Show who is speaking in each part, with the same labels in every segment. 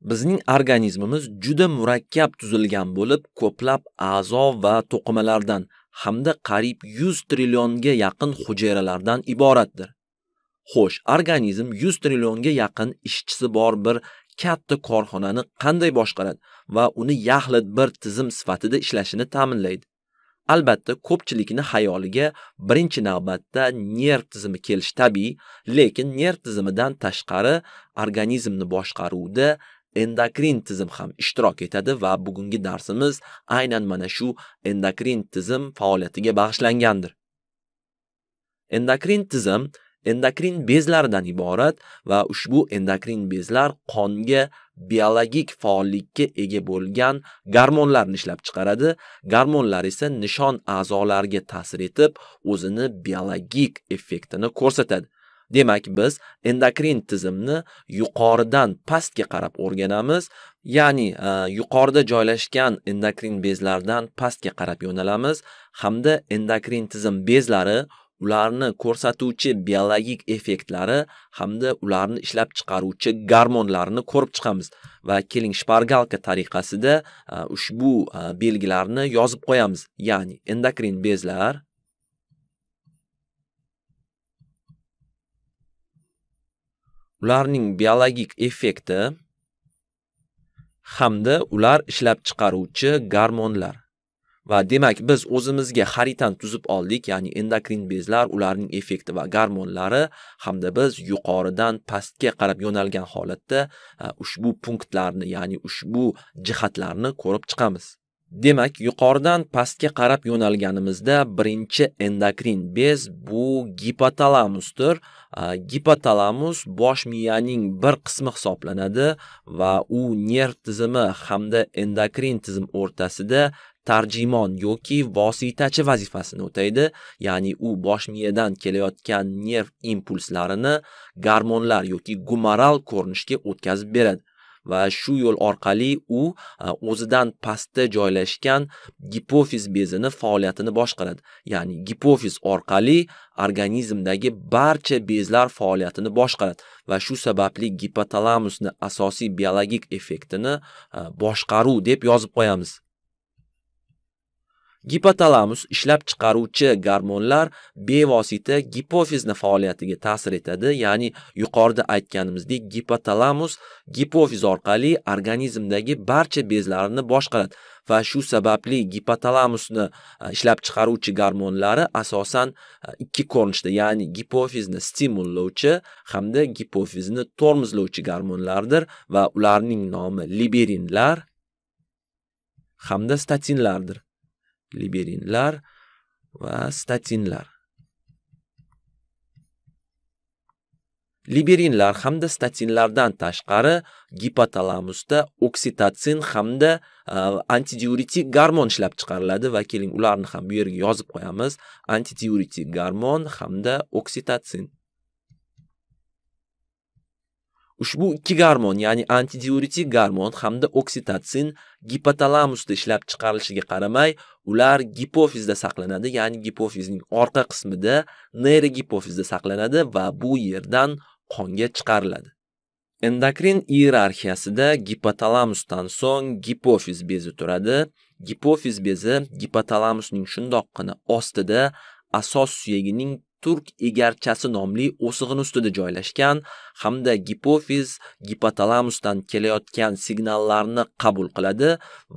Speaker 1: Bizning organizmimiz juda murakkab tuzilgan bo'lib, ko'plab a'zo va to'qimalardan hamda qariyb 100 trillionga yaqin hujayralardan iboratdir. Xo'sh, organizm 100 trillionga yaqin ishchisi bor bir katta korxonani qanday boshqaradi va uni yaxlit bir tizim sifatida ishlashini ta'minlaydi? Albatta, ko'pchilikni xayoliga birinchi navbatda nerv tizimi kelishi tabiiy, lekin nerv tizimidan tashqari organizmni boshqaruvda endokrin tizim ham ishtirok etadi va bugungi darsimiz aynan mana shu endokrin tizim faoliyatiga bag'ishlangandir. Endokrin tizim endokrin bezlardan iborat va ushbu endokrin bezlar qonga biologik faollikka ega bo'lgan garmonlarni ishlab chiqaradi. garmonlar esa nishon a'zolariga ta'sir etib, o'zini biologik effektini ko'rsatadi. Demak, biz endokrin tizimni yuqoridan pastga qarab o'rganamiz, ya'ni e, yuqorida joylashgan endokrin bezlardan pastga qarab yo'nalamiz hamda endokrin tizim bezlari ularni ko'rsatuvchi biologik effektlari hamda ularni ishlab chiqaruvchi gormonlarni ko'rib chiqamiz va keling shpargalka tariqasida e, ushbu e, belgilarni yozib qo'yamiz ya'ni endokrin bezlar ularning biologik effekti hamda ular ishlab chiqaruvchi garmonlar va demak biz o'zimizga xaritani tuzib oldik ya'ni endokrin bezlar ularning effekti va garmonlari hamda biz yuqoridan pastga qarab yo'nalgan holatda ushbu punktlarni ya'ni ushbu jihatlarni ko'rib chiqamiz Demak, yuqoridan pastga qarab yo'nalganimizda birinchi endokrin bez bu gipotalamusdir. Gipotalamus bosh miyaning bir qismi hisoblanadi va u nerv tizimi hamda endokrin tizim o'rtasida tarjimon yoki vositachi vazifasini o'taydi, ya'ni u bosh miyadan kelayotgan nerv impulslarini gormonlar yoki gumaral ko'rinishga o'tkazib beradi. va shu yo'l orqali u o'zidan pastda joylashgan gipofiz bezini faoliyatini boshqaradi. Ya'ni gipofiz orqali organizmdagi barcha bezlar faoliyatini boshqaradi va shu sababli gipotalamusni asosiy biologik effektini boshqaruv deb yozib qo'yamiz. Gipotalamus ishlab chiqaruvchi gormonlar bevosita gipofizni faoliyatiga ta'sir etadi, ya'ni yuqorida aytganimizdek gipotalamus gipofiz orqali organizmdagi barcha bezlarni boshqaradi va shu sababli gipotalamusni e, ishlab chiqaruvchi gormonlari asosan e, ikki ko'rinishda, ya'ni gipofizni stimullovchi hamda gipofizni tormozlovchi gormonlardir va ularning nomi liberinlar hamda statinlardir. liberinlar va statinlar. Liberinlar hamda statinlardan tashqari gipotalamusda oksitosin hamda antidiuretik gormon ishlab chiqariladi va keling ularni ham bu yerga yozib qo'yamiz. Antidiuretik gormon hamda oksitosin. Ushbu ikki garmon ya'ni antidiuretik garmon hamda oksitotsin gipotalamusda ishlab chiqarilishiga qaramay, ular gipofizda saqlanadi, ya'ni gipofizning orqa qismida neyrogipofizda saqlanadi va bu yerdan qonga chiqariladi. Endokrin iyerarxiyasida gipotalamusdan so'ng gipofiz bezi turadi. Gipofiz bezi gipotalamusning shundoqqina ostida asos suyagining turk egarchasi nomli o'sig'in ustida joylashgan hamda gipofiz gipotalamusdan kelayotgan signallarni qabul qiladi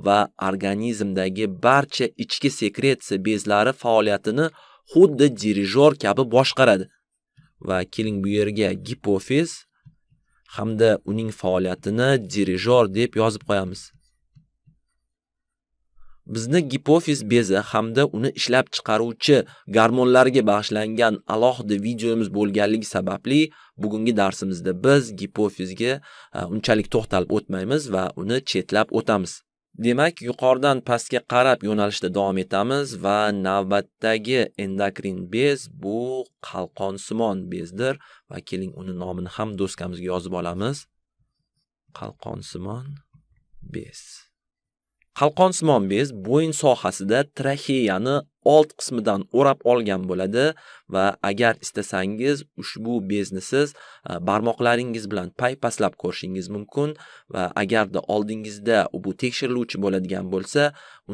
Speaker 1: va organizmdagi barcha ichki sekretsiya bezlari faoliyatini xuddi dirijor kabi boshqaradi va keling bu yerga gipofiz hamda uning faoliyatini dirijor deb yozib qo'yamiz bizni gipofiz bezi hamda uni ishlab chiqaruvchi gormonlarga bag'ishlangan alohida videomiz bo'lganligi sababli bugungi darsimizda biz gipofizga e, unchalik to'xtalib o'tmaymiz va uni chetlab o'tamiz. Demak, yuqoridan pastga qarab yo'nalishda davom etamiz va navbatdagi endokrin bez bu qalqonsimon bezdir va keling uni nomini ham do'skamizga yozib olamiz. Qalqonsimon bez. Qalqonsimon bo'yin sohasida traxeyani old qismidan o'rab olgan bo'ladi va agar istasangiz ushbu bezni siz e, barmoqlaringiz bilan paypaslab ko'rishingiz mumkin va agarda oldingizda bu tekshiriluvchi bo'ladigan bo'lsa,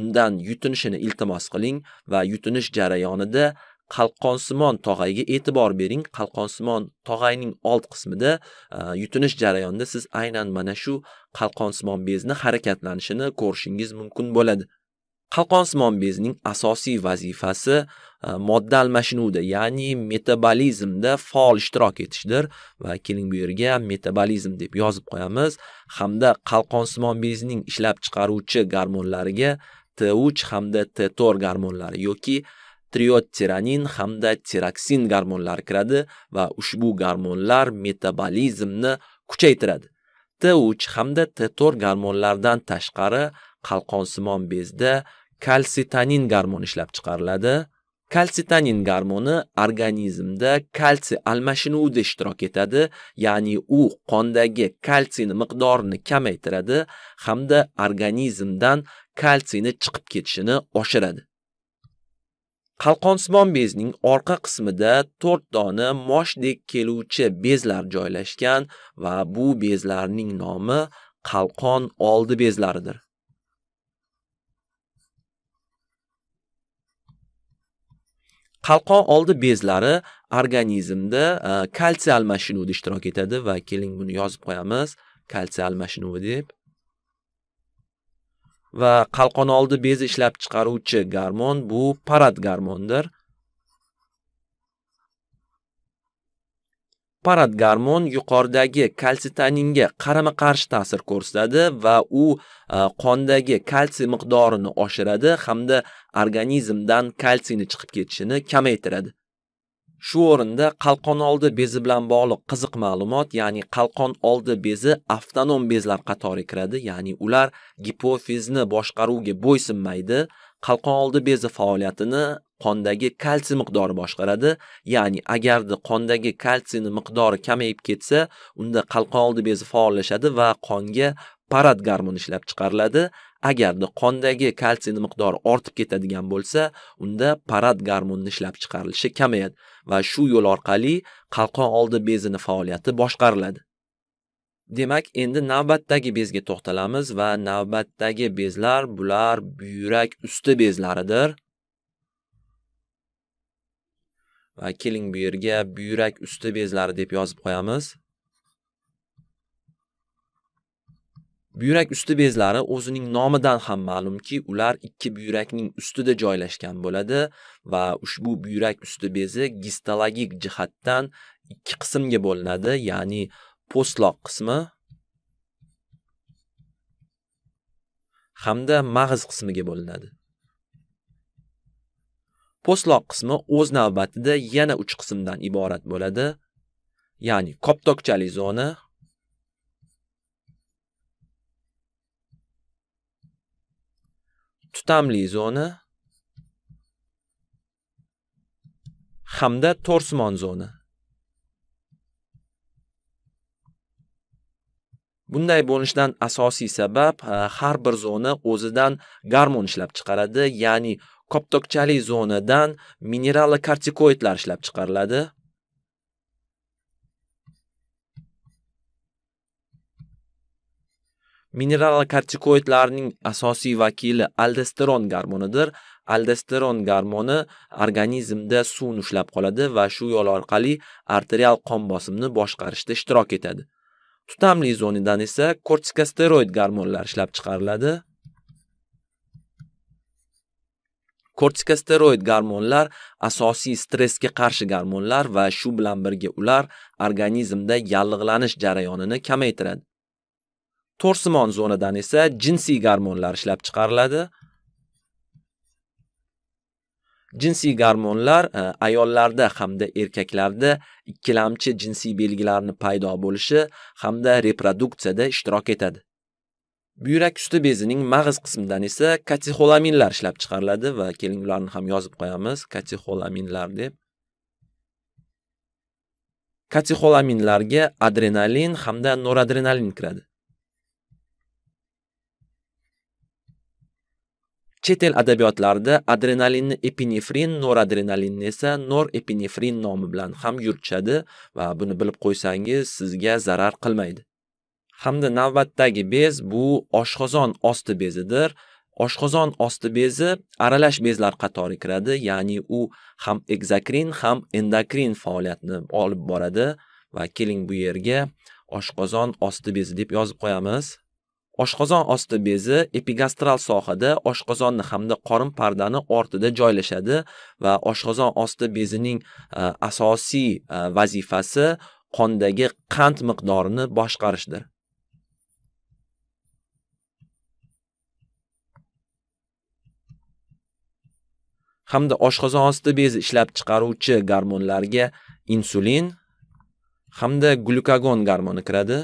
Speaker 1: undan yutinishini iltimos qiling va yutinish jarayonida qalqonsimon tog'ayga e'tibor bering qalqonsimon tog'ayning old qismida e, yutinish jarayonida siz aynan mana shu qalqonsimon bezni harakatlanishini ko'rishingiz mumkin bo'ladi qalqonsimon bezning asosiy vazifasi e, modda almashinuvida ya'ni metabolizmda faol ishtirok etishdir va keling bu yerga metabolizm deb yozib qo'yamiz hamda qalqonsimon bezning ishlab chiqaruvchi gormonlariga T3 hamda T4 gormonlari yoki tiranin hamda tiraksin gormonlari kiradi va ushbu gormonlar metabolizmni kuchaytiradi. T3 hamda T4 gormonlardan tashqari qalqonsimon bezda kalsitanin gormoni ishlab chiqariladi. Kalsitanin gormoni organizmda kalsiy almashinuvida ishtirok etadi, ya'ni u qondagi kalsiy miqdorini kamaytiradi hamda organizmdan kalsiyni chiqib ketishini oshiradi. Qalqonsimon bezning orqa qismida 4 dona moshdek keluvchi bezlar joylashgan va bu bezlarning nomi qalqon oldi bezlaridir. Qalqon oldi bezlari organizmda e, kalsiy almashinuvida ishtirok etadi va keling buni yozib qo'yamiz. Kalsiy almashinuvi deb va qalqonoldi bezi ishlab chiqaruvchi garmon bu parat garmondir. Parat garmon yuqoridagi kalsitaninga qarama-qarshi ta'sir ko'rsatadi va u e, qondagi kalsiy miqdorini oshiradi hamda organizmdan kalsiyni chiqib ketishini kamaytiradi. Shu o'rinda qalqon oldi bezi bilan bog'liq qiziq ma'lumot, ya'ni qalqon oldi bezi avtonom bezlar qatoriga kiradi, ya'ni ular gipofizni boshqaruvga bo'ysunmaydi. Qalqon oldi bezi faoliyatini qondagi kalsiy miqdori boshqaradi. Ya'ni agarda qondagi kalsiyni miqdori kamayib ketsa, unda qalqon oldi bezi faollashadi va qonga parad garmoni ishlab chiqariladi agarda qondagi kalsiy miqdori ortib ketadigan bo'lsa unda parat gormoni ishlab chiqarilishi kamayadi va shu yo'l orqali qalqon oldi bezini faoliyati boshqariladi demak endi navbatdagi bezga to'xtalamiz va navbatdagi bezlar bular buyrak usti bezlaridir va keling bu yerga buyrak usti bezlari deb yozib qo'yamiz buyrak usti bezlari o'zining nomidan ham ma'lumki ular ikki buyrakning ustida joylashgan bo'ladi va ushbu buyrak usti bezi gistologik jihatdan ikki qismga bo'linadi ya'ni po'stloq qismi hamda mag'iz qismiga bo'linadi po'stloq qismi o'z navbatida yana uch qismdan iborat bo'ladi ya'ni koptokchali zona tutamli zona hamda torsmon zona bunday bo'lishidan asosiy sabab e, har bir zona o'zidan garmon ishlab chiqaradi ya'ni koptokchali zonadan mineralokortikoidlar ishlab chiqariladi mineralokortikoidlarning asosiy vakili aldosteron garmonidir aldosteron garmoni organizmda suvni ushlab qoladi va shu yo'l orqali arterial qon bosimini boshqarishda ishtirok etadi. Tutamli zonidan esa kortikosteroid garmonlar ishlab chiqariladi. Kortikosteroid garmonlar asosiy stressga qarshi garmonlar va shu bilan birga ular organizmda yallig'lanish jarayonini kamaytiradi. to'rsimon zonadan esa jinsiy gormonlar ishlab chiqariladi. Jinsiy gormonlar e, ayollarda hamda erkaklarda ikkilamchi jinsiy belgilarni paydo bo'lishi hamda reproduksiyada ishtirok etadi. Buyrak usti bezining mag'iz qismidan esa katexolaminlar ishlab chiqariladi va keling ularni ham yozib qo'yamiz, katexolaminlar deb. Katexolaminlarga adrenalin hamda noradrenalin kiradi. chet el adabiyotlarida adrenalinni epinefrin noradrenalinni esa norepinefrin nomi bilan ham yuritishadi va buni bilib qo'ysangiz sizga zarar qilmaydi hamda navbatdagi bez bu oshqozon osti bezidir oshqozon osti bezi aralash bezlar qatori kiradi ya'ni u ham egzokrin ham endokrin faoliyatni olib boradi va keling bu yerga oshqozon osti bezi deb yozib qo'yamiz Oshqozon osti bezi epigastral sohada oshqozonni hamda qorin pardani ortida joylashadi va oshqozon osti bezining e, asosiy e, vazifasi qondagi qand miqdorini boshqarishdir. hamda oshqozon osti bezi ishlab chiqaruvchi gormonlarga insulin hamda glyukagon gormoni kiradi.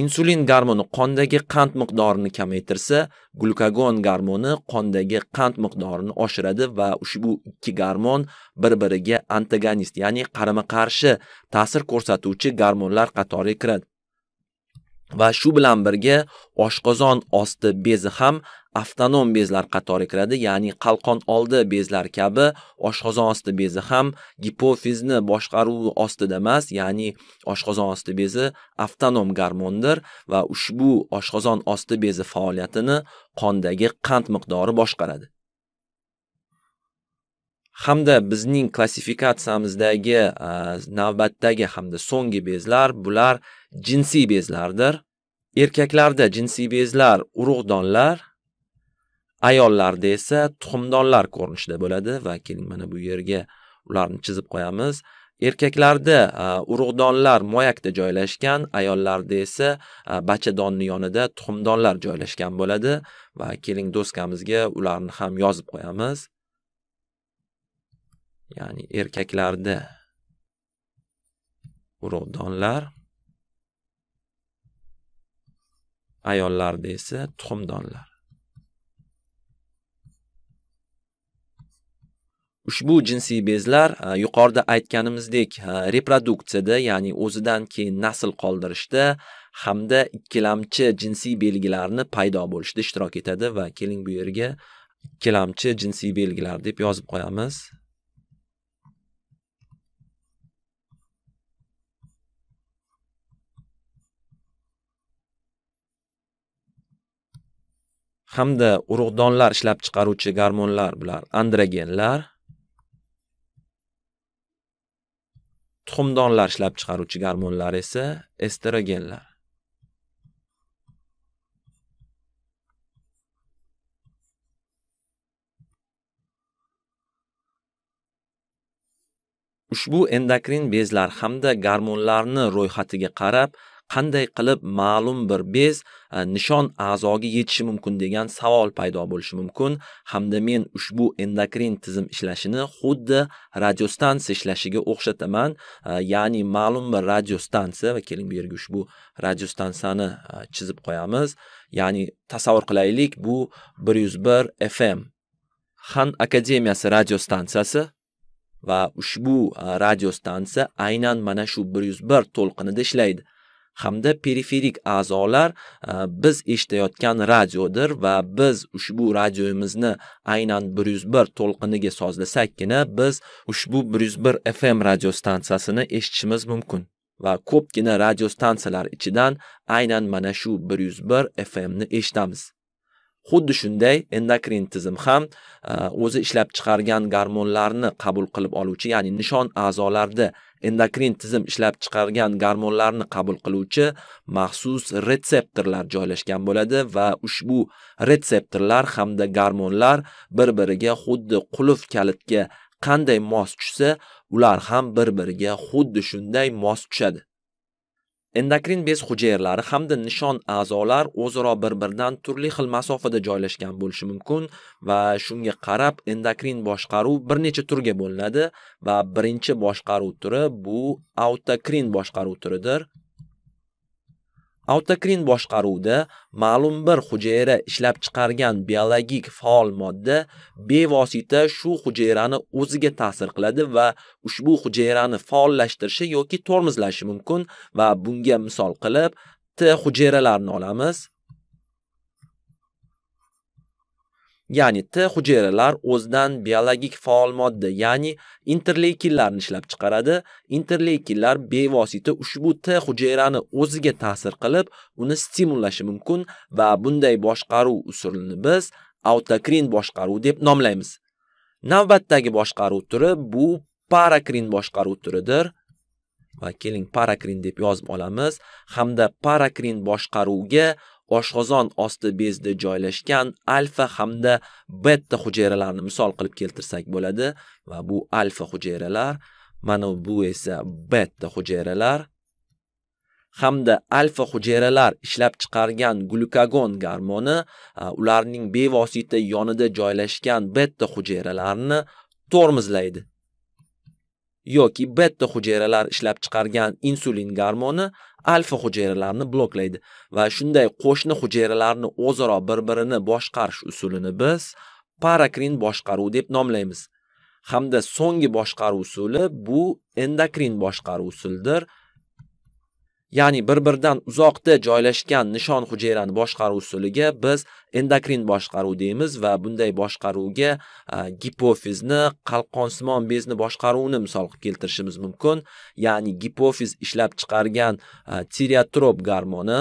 Speaker 1: Insulin garmoni qondagi qand miqdorini kamaytirsa, glukagon garmoni qondagi qand miqdorini oshiradi va ushbu ikki garmon bir-biriga antagonist, ya'ni qarama-qarshi ta'sir ko'rsatuvchi garmonlar qatoriga kiradi. va shu bilan birga oshqozon osti bezi ham avtonom bezlar qatoriga kiradi, ya'ni qalqon oldi bezlar kabi oshqozon osti bezi ham gipofizni boshqaruvi ostida emas, ya'ni oshqozon osti bezi avtonom garmondir va ushbu oshqozon osti bezi faoliyatini qondagi qand miqdori boshqaradi. hamda bizning klassifikatsiyamizdagi navbatdagi hamda so'nggi bezlar bular jinsiy bezlardir erkaklarda jinsiy bezlar urug'donlar ayollarda esa tuxumdonlar ko'rinishida bo'ladi va keling mana bu yerga ularni chizib qo'yamiz erkaklarda urug'donlar moyakda joylashgan ayollarda esa bachadonni yonida tuxumdonlar joylashgan bo'ladi va keling do'skamizga ularni ham yozib qo'yamiz ya'ni erkaklarda urug'donlar ayollarda esa tuxumdonlar ushbu jinsiy bezlar e, yuqorida aytganimizdek e, reproduksiyada ya'ni o'zidan keyin nasl qoldirishda hamda ikkilamchi jinsiy belgilarni paydo bo'lishda ishtirok etadi va keling bu yerga ikkilamchi jinsiy belgilar deb yozib qo'yamiz hamda urug'donlar ishlab chiqaruvchi gormonlar bular androgenlar tuxumdonlar ishlab chiqaruvchi gormonlar esa estrogenlar ushbu endokrin bezlar hamda gormonlarni ro'yxatiga qarab qanday qilib ma'lum bir bez e, nishon a'zoga yetishi mumkin degan savol paydo bo'lishi mumkin hamda men ushbu endokrin tizim ishlashini xuddi radiostansiya ishlashiga o'xshataman e, ya'ni ma'lum bir radiostansiya va keling bu yerga ushbu radiostansiyani e, chizib qo'yamiz ya'ni tasavvur qilaylik bu 101 FM Xan akademiyasi radiostansiyasi va ushbu radiostansiya aynan mana shu 101 to'lqinida ishlaydi. hamda periferik a'zolar e, biz eshitayotgan radiodir va biz ushbu radioyimizni aynan 101 to'lqiniga sozlasakkina biz ushbu 101 FM radio stansiyasini eshitishimiz mumkin va ko'pgina radiostansiyalar ichidan aynan mana shu 101 FM ni eshitamiz. xuddi shunday endokrin tizim ham e, o'zi ishlab chiqargan gormonlarni qabul qilib oluvchi ya'ni nishon a'zolarda endokrin tizim ishlab chiqargan gormonlarni qabul qiluvchi maxsus retseptorlar joylashgan bo'ladi va ushbu retseptorlar hamda gormonlar bir-biriga xuddi qulf kalitga qanday mos tushsa, ular ham bir-biriga xuddi shunday mos tushadi. endokrin bez hujayralari hamda nishon a'zolar o'zaro bir-biridan turli xil masofada joylashgan bo'lishi mumkin va shunga qarab endokrin boshqaruv bir necha turga bo'linadi va birinchi boshqaruv turi bu autokrin boshqaruv turidir. Autokrin boshqaruvida ma'lum bir hujayra ishlab chiqargan biologik faol modda bevosita shu hujayrani o'ziga ta'sir qiladi va ushbu hujayrani faollashtirishi yoki tormozlashi mumkin va bunga misol qilib T hujayralarini olamiz. ya'ni T hujayralar o'zidan biologik faol modda, ya'ni interleykinlarni ishlab chiqaradi. Interleykinlar bevosita ushbu T hujayrani o'ziga ta'sir qilib, uni stimullashi mumkin va bunday boshqaruv usulini biz autokrin boshqaruv deb nomlaymiz. Navbatdagi boshqaruv turi bu parakrin boshqaruv turidir. va keling parakrin deb yozib olamiz hamda parakrin boshqaruvga oshqozon osti bezida joylashgan alfa hamda beta hujayralarni misol qilib keltirsak bo'ladi va bu alfa hujayralar, mana bu esa beta hujayralar hamda alfa hujayralar ishlab chiqargan glyukagon gormoni ularning bevosita yonida joylashgan beta hujayralarni tormozlaydi yoki beta hujayralar ishlab chiqargan insulin gormoni alfa hujayralarni bloklaydi va shunday qo'shni hujayralarni o'zaro bir-birini boshqarish usulini biz parakrin boshqaruv deb nomlaymiz. Hamda so'nggi boshqaruv usuli bu endokrin boshqaruv usulidir. ya'ni bir-biridan uzoqda joylashgan nishon hujayrani boshqaruv usuliga biz endokrin boshqaruv deymiz va bunday boshqaruvga gipofizni, qalqonsimon bezni boshqaruvini misol qilib keltirishimiz mumkin. Ya'ni gipofiz ishlab chiqargan tireotrop gormoni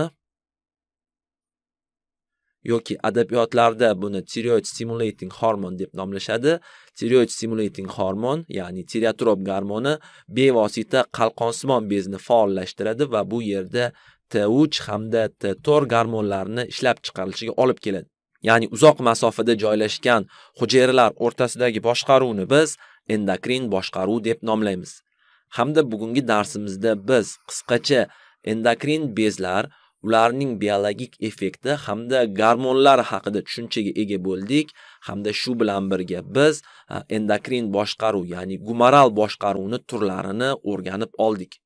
Speaker 1: yoki adabiyotlarda buni tiroid stimulating hormon deb nomlashadi tiroid stimulating hormon ya'ni tireotrop gormoni bevosita qalqonsimon bezni faollashtiradi va bu yerda t3 hamda t4 gormonlarini ishlab chiqarilishiga olib keladi ya'ni uzoq masofada joylashgan hujayralar o'rtasidagi boshqaruvni biz endokrin boshqaruv deb nomlaymiz hamda bugungi darsimizda biz qisqacha endokrin bezlar ularning biologik effekti hamda gormonlar haqida tushunchaga ega bo'ldik hamda shu bilan birga biz endokrin boshqaruv ya'ni gumoral boshqaruvni turlarini o'rganib oldik